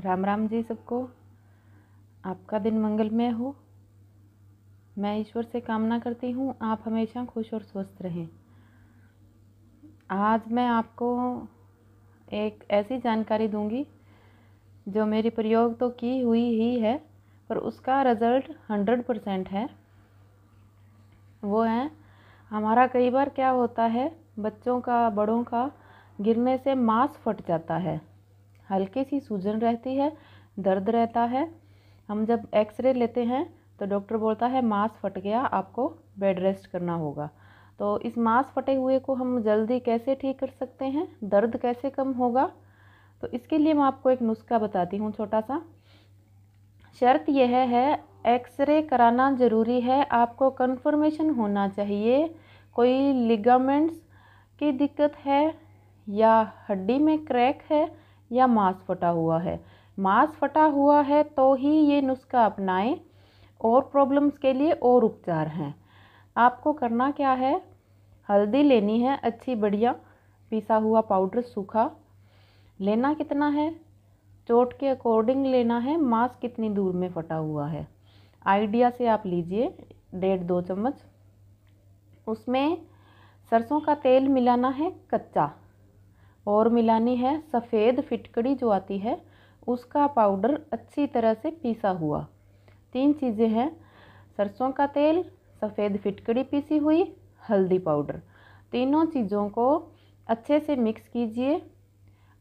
राम राम जी सबको आपका दिन मंगलमय हो मैं ईश्वर से कामना करती हूँ आप हमेशा खुश और स्वस्थ रहें आज मैं आपको एक ऐसी जानकारी दूंगी जो मेरी प्रयोग तो की हुई ही है पर उसका रिज़ल्ट हंड्रेड परसेंट है वो है हमारा कई बार क्या होता है बच्चों का बड़ों का गिरने से मांस फट जाता है हल्की सी सूजन रहती है दर्द रहता है हम जब एक्सरे लेते हैं तो डॉक्टर बोलता है मांस फट गया आपको बेड रेस्ट करना होगा तो इस मांस फटे हुए को हम जल्दी कैसे ठीक कर सकते हैं दर्द कैसे कम होगा तो इसके लिए मैं आपको एक नुस्खा बताती हूँ छोटा सा शर्त यह है एक्सरे कराना ज़रूरी है आपको कंफर्मेशन होना चाहिए कोई लिगामेंट्स की दिक्कत है या हड्डी में क्रैक है या मांस फटा हुआ है मांस फटा हुआ है तो ही ये नुस्खा अपनाएं और प्रॉब्लम्स के लिए और उपचार हैं आपको करना क्या है हल्दी लेनी है अच्छी बढ़िया पिसा हुआ पाउडर सूखा लेना कितना है चोट के अकॉर्डिंग लेना है मांस कितनी दूर में फटा हुआ है आइडिया से आप लीजिए डेढ़ दो चम्मच उसमें सरसों का तेल मिलाना है कच्चा और मिलानी है सफ़ेद फिटकड़ी जो आती है उसका पाउडर अच्छी तरह से पीसा हुआ तीन चीज़ें हैं सरसों का तेल सफ़ेद फिटकड़ी पीसी हुई हल्दी पाउडर तीनों चीज़ों को अच्छे से मिक्स कीजिए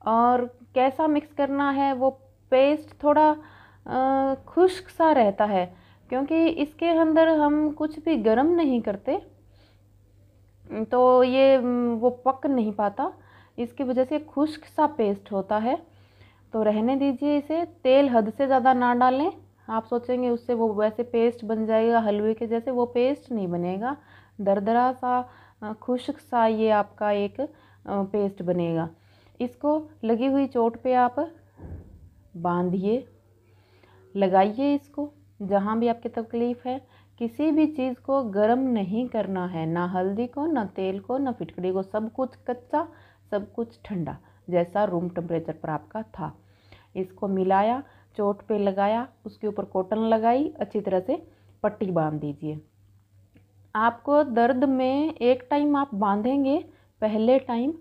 और कैसा मिक्स करना है वो पेस्ट थोड़ा खुश्क सा रहता है क्योंकि इसके अंदर हम कुछ भी गर्म नहीं करते तो ये वो पक नहीं पाता इसकी वजह से खुश्क सा पेस्ट होता है तो रहने दीजिए इसे तेल हद से ज़्यादा ना डालें आप सोचेंगे उससे वो वैसे पेस्ट बन जाएगा हलवे के जैसे वो पेस्ट नहीं बनेगा दरदरा सा खुश्क सा ये आपका एक पेस्ट बनेगा इसको लगी हुई चोट पे आप बांधिए लगाइए इसको जहाँ भी आपकी तकलीफ़ है किसी भी चीज़ को गर्म नहीं करना है ना हल्दी को ना तेल को ना फिटकड़ी को सब कुछ कच्चा सब कुछ ठंडा जैसा रूम टेम्परेचर पर आपका था इसको मिलाया चोट पे लगाया उसके ऊपर कॉटन लगाई अच्छी तरह से पट्टी बांध दीजिए आपको दर्द में एक टाइम आप बांधेंगे पहले टाइम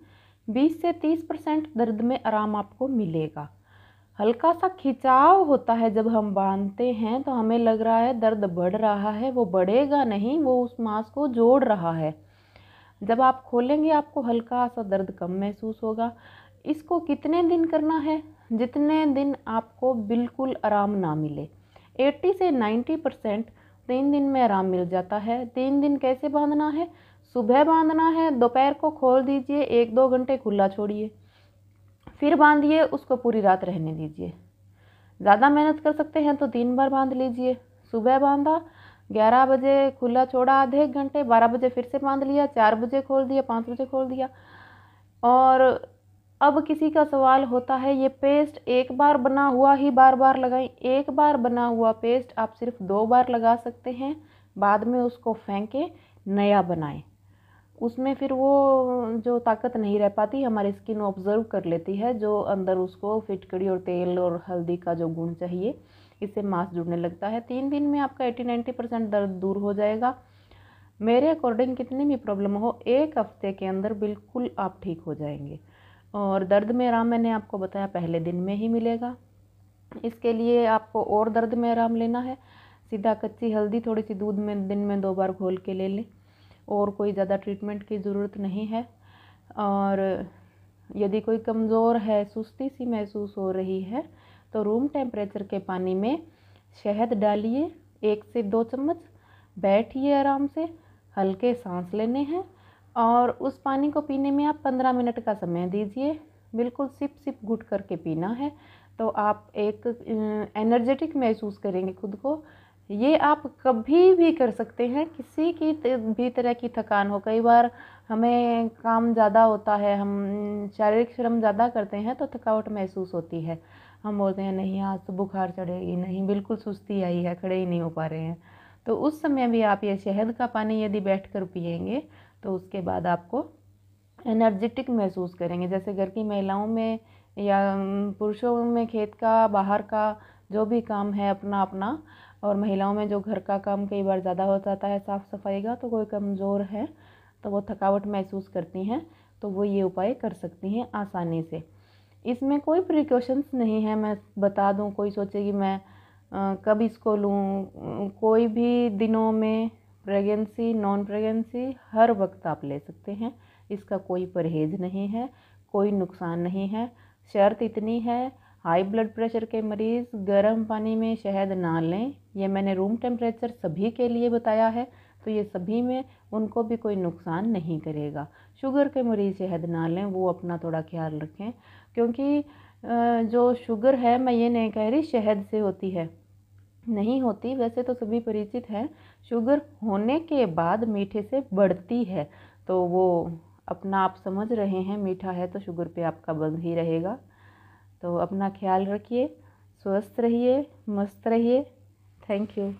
20 से 30 परसेंट दर्द में आराम आपको मिलेगा हल्का सा खिंचाव होता है जब हम बांधते हैं तो हमें लग रहा है दर्द बढ़ रहा है वो बढ़ेगा नहीं वो उस मांस को जोड़ रहा है जब आप खोलेंगे आपको हल्का सा दर्द कम महसूस होगा इसको कितने दिन करना है जितने दिन आपको बिल्कुल आराम ना मिले 80 से 90 परसेंट तीन दिन में आराम मिल जाता है तीन दिन कैसे बांधना है सुबह बांधना है दोपहर को खोल दीजिए एक दो घंटे खुला छोड़िए फिर बांधिए उसको पूरी रात रहने दीजिए ज़्यादा मेहनत कर सकते हैं तो तीन बार बांध लीजिए सुबह बांधा ग्यारह बजे खुला छोड़ा आधे एक घंटे बारह बजे फिर से बांध लिया चार बजे खोल दिया पाँच बजे खोल दिया और अब किसी का सवाल होता है ये पेस्ट एक बार बना हुआ ही बार बार लगाएं एक बार बना हुआ पेस्ट आप सिर्फ दो बार लगा सकते हैं बाद में उसको फेंकें नया बनाएं उसमें फिर वो जो ताकत नहीं रह पाती हमारी स्किन ऑब्ज़र्व कर लेती है जो अंदर उसको फिटकड़ी और तेल और हल्दी का जो गुण चाहिए इससे मांस जुड़ने लगता है तीन दिन में आपका एटी नाइन्टी परसेंट दर्द दूर हो जाएगा मेरे अकॉर्डिंग कितनी भी प्रॉब्लम हो एक हफ्ते के अंदर बिल्कुल आप ठीक हो जाएंगे और दर्द में आराम मैंने आपको बताया पहले दिन में ही मिलेगा इसके लिए आपको और दर्द में आराम लेना है सीधा कच्ची हल्दी थोड़ी सी दूध में दिन में दो बार घोल के ले लें और कोई ज़्यादा ट्रीटमेंट की ज़रूरत नहीं है और यदि कोई कमज़ोर है सुस्ती सी महसूस हो रही है तो रूम टेम्परेचर के पानी में शहद डालिए एक से दो चम्मच बैठिए आराम से हल्के सांस लेने हैं और उस पानी को पीने में आप पंद्रह मिनट का समय दीजिए बिल्कुल सिप सिप घुट करके पीना है तो आप एक एनर्जेटिक महसूस करेंगे खुद को ये आप कभी भी कर सकते हैं किसी की भी तरह की थकान हो कई बार हमें काम ज़्यादा होता है हम शारीरिक श्रम ज़्यादा करते हैं तो थकावट महसूस होती है हम बोलते हैं नहीं आज तो बुखार चढ़ेगी नहीं बिल्कुल सुस्ती आई है खड़े ही नहीं हो पा रहे हैं तो उस समय भी आप ये शहद का पानी यदि बैठ कर पियेंगे तो उसके बाद आपको एनर्जेटिक महसूस करेंगे जैसे घर की महिलाओं में या पुरुषों में खेत का बाहर का जो भी काम है अपना अपना और महिलाओं में जो घर का काम कई बार ज़्यादा हो जाता है साफ़ सफाई का तो कोई कमज़ोर है तो वो थकावट महसूस करती हैं तो वो ये उपाय कर सकती हैं आसानी से इसमें कोई प्रिकॉशंस नहीं है मैं बता दूं कोई सोचे कि मैं कब इसको लूँ कोई भी दिनों में प्रेगनेंसी नॉन प्रेगनेंसी हर वक्त आप ले सकते हैं इसका कोई परहेज नहीं है कोई नुकसान नहीं है शर्त इतनी है हाई ब्लड प्रेशर के मरीज़ गर्म पानी में शहद ना लें यह मैंने रूम टेम्परेचर सभी के लिए बताया है तो ये सभी में उनको भी कोई नुकसान नहीं करेगा शुगर के मरीज़ शहद ना लें वो अपना थोड़ा ख्याल रखें क्योंकि जो शुगर है मैं ये नहीं कह रही शहद से होती है नहीं होती वैसे तो सभी परिचित हैं शुगर होने के बाद मीठे से बढ़ती है तो वो अपना आप समझ रहे हैं मीठा है तो शुगर पे आपका बंद ही रहेगा तो अपना ख्याल रखिए स्वस्थ रहिए मस्त रहिए थैंक यू